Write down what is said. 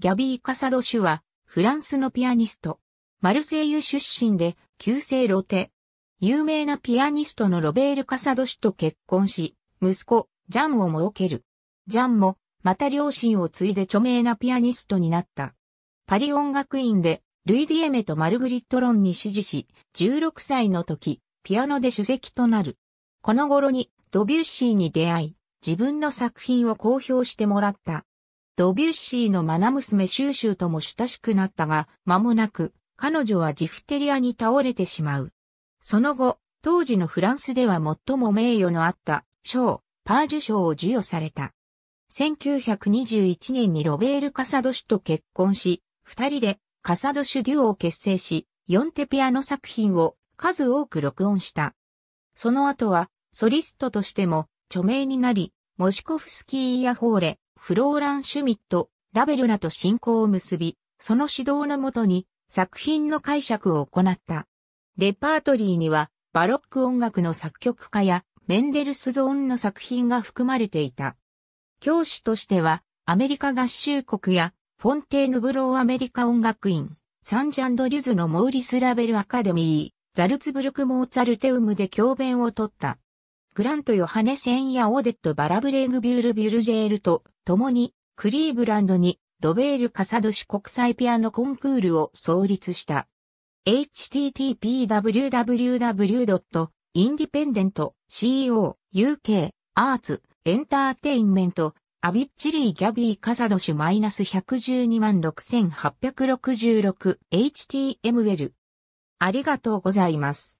ギャビー・カサドシュは、フランスのピアニスト。マルセイユ出身で、旧姓ロテ。有名なピアニストのロベール・カサドシュと結婚し、息子、ジャンを設ける。ジャンも、また両親を継いで著名なピアニストになった。パリ音楽院で、ルイ・ディエメとマルグリット・ロンに支持し、16歳の時、ピアノで主席となる。この頃に、ドビュッシーに出会い、自分の作品を公表してもらった。ドビュッシーのナ娘シューシューとも親しくなったが、間もなく、彼女はジフテリアに倒れてしまう。その後、当時のフランスでは最も名誉のあった、賞、パージュ賞を授与された。1921年にロベール・カサドシュと結婚し、二人でカサドシュデュオを結成し、ヨンテピアノ作品を数多く録音した。その後は、ソリストとしても著名になり、モシコフスキー・イヤホーレ、フローラン・シュミット、ラベルらと親交を結び、その指導のもとに作品の解釈を行った。レパートリーにはバロック音楽の作曲家やメンデルスゾーンの作品が含まれていた。教師としてはアメリカ合衆国やフォンテーヌブローアメリカ音楽院、サンジャンドリュズのモーリス・ラベルアカデミー、ザルツブルク・モーツァルテウムで教鞭を取った。グラント・ヨハネセンやオデット・バラブレーグ・ビュール・ビュルジェールと共にクリーブランドにロベール・カサドシ国際ピアノコンクールを創立した。http://www.independent.co.uk.arts.entertainment アビッチリー・ギャビー・カサドシュ -1126866 HTML ありがとうございます。